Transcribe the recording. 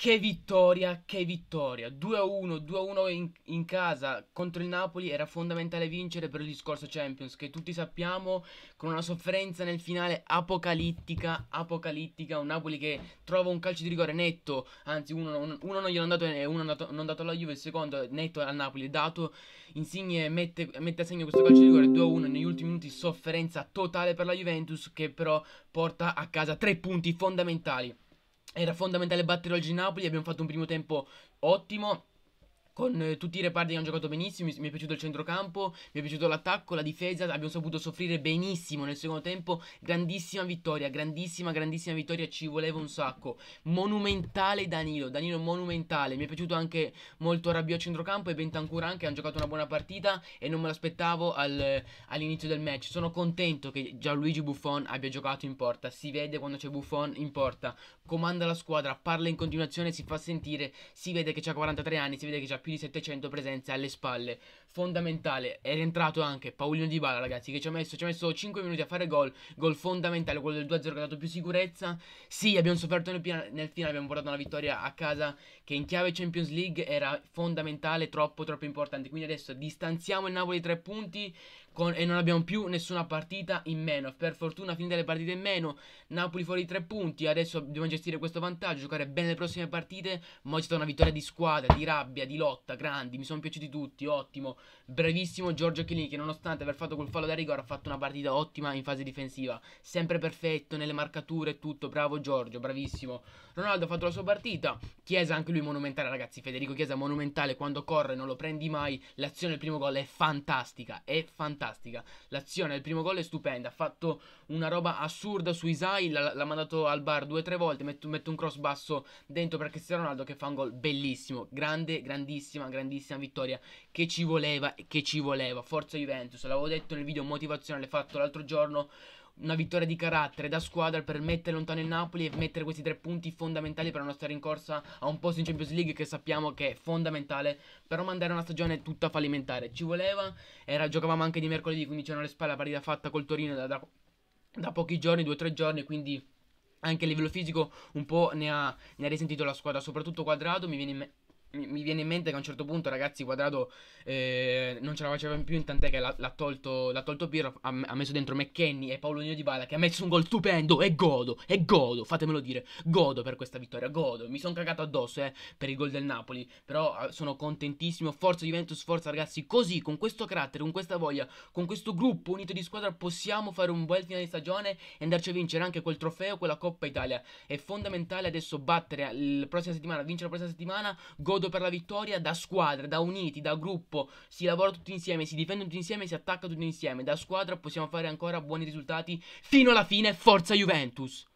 Che vittoria, che vittoria. 2-1, 2-1 in, in, casa contro il Napoli era fondamentale vincere per il discorso Champions che tutti sappiamo con una sofferenza nel finale apocalittica, apocalittica, un Napoli che trova un calcio di rigore netto, anzi uno, uno, uno non gli è andato e uno andato, non dato alla Juve, il secondo netto al Napoli dato, Insigne mette, mette a segno questo calcio di rigore 2-1 negli ultimi minuti, sofferenza totale per la Juventus che però porta a casa tre punti fondamentali. Era fondamentale battere oggi Napoli, abbiamo fatto un primo tempo ottimo con eh, tutti i reparti che hanno giocato benissimo, mi, è piaciuto il centrocampo, mi è piaciuto l'attacco, la difesa, abbiamo saputo soffrire benissimo nel secondo tempo, grandissima vittoria, grandissima, grandissima vittoria, ci voleva un sacco, monumentale Danilo, Danilo monumentale, mi è piaciuto anche molto Rabiot a centrocampo e Bentancur anche, hanno giocato una buona partita e non me l'aspettavo al, all'inizio del match, sono contento che Gianluigi Buffon abbia giocato in porta, si vede quando c'è Buffon in porta, comanda la squadra, parla in continuazione, si fa sentire, si vede che ha 43 anni, si vede che ha più più di 700 presenze alle spalle fondamentale. È rientrato anche Paulino Di Bala, ragazzi, che ci ha messo, ci ha messo 5 minuti a fare gol. Gol fondamentale, quello del 2-0 che ha dato più sicurezza. Sì, abbiamo sofferto nel, nel finale, abbiamo portato una vittoria a casa che in chiave Champions League era fondamentale, troppo, troppo importante. Quindi adesso distanziamo il Napoli 3 punti con, e non abbiamo più nessuna partita in meno. Per fortuna finite le partite in meno, Napoli fuori 3 punti, adesso dobbiamo gestire questo vantaggio, giocare bene le prossime partite. Ma c'è stata una vittoria di squadra, di rabbia, di lotta, grandi, mi sono piaciuti tutti, ottimo. Bravissimo Giorgio Chiellini che nonostante aver fatto quel fallo da rigore ha fatto una partita ottima in fase difensiva. Sempre perfetto nelle marcature e tutto. Bravo Giorgio, bravissimo. Ronaldo ha fatto la sua partita. Chiesa anche lui monumentale ragazzi. Federico Chiesa monumentale quando corre non lo prendi mai. L'azione del primo gol è fantastica. È fantastica. L'azione del primo gol è stupenda. Ha fatto una roba assurda su Isai. L'ha mandato al bar due o tre volte. Mette, mette un cross basso dentro per Cristiano Ronaldo che fa un gol bellissimo. Grande, grandissima, grandissima vittoria che ci voleva voleva e che ci voleva. Forza Juventus, l'avevo detto nel video motivazionale fatto l'altro giorno. Una vittoria di carattere da squadra per mettere lontano il Napoli e mettere questi tre punti fondamentali per la nostra rincorsa a un posto in Champions League che sappiamo che è fondamentale per mandare una stagione tutta fallimentare. Ci voleva, era, giocavamo anche di mercoledì, quindi c'erano le spalle la partita fatta col Torino da, da, da pochi giorni, due o tre giorni, quindi anche a livello fisico un po' ne ha, ne ha risentito la squadra, soprattutto quadrato, mi viene in mente mi, viene in mente che a un certo punto, ragazzi, Quadrato eh, non ce la faceva più, in tant'è che l'ha, l'ha, tolto, l'ha tolto Pirro, ha, ha, messo dentro McKenny e Paolo Nino Di Bala, che ha messo un gol stupendo, e godo, e godo, fatemelo dire, godo per questa vittoria, godo, mi sono cagato addosso, eh, per il gol del Napoli, però ah, sono contentissimo, forza Juventus, forza ragazzi, così, con questo carattere, con questa voglia, con questo gruppo unito di squadra, possiamo fare un bel finale di stagione e andarci a vincere anche quel trofeo, quella Coppa Italia, è fondamentale adesso battere la prossima settimana, vincere la prossima settimana, godo modo per la vittoria da squadra, da uniti, da gruppo, si lavora tutti insieme, si difende tutti insieme, si attacca tutti insieme, da squadra possiamo fare ancora buoni risultati fino alla fine, forza Juventus!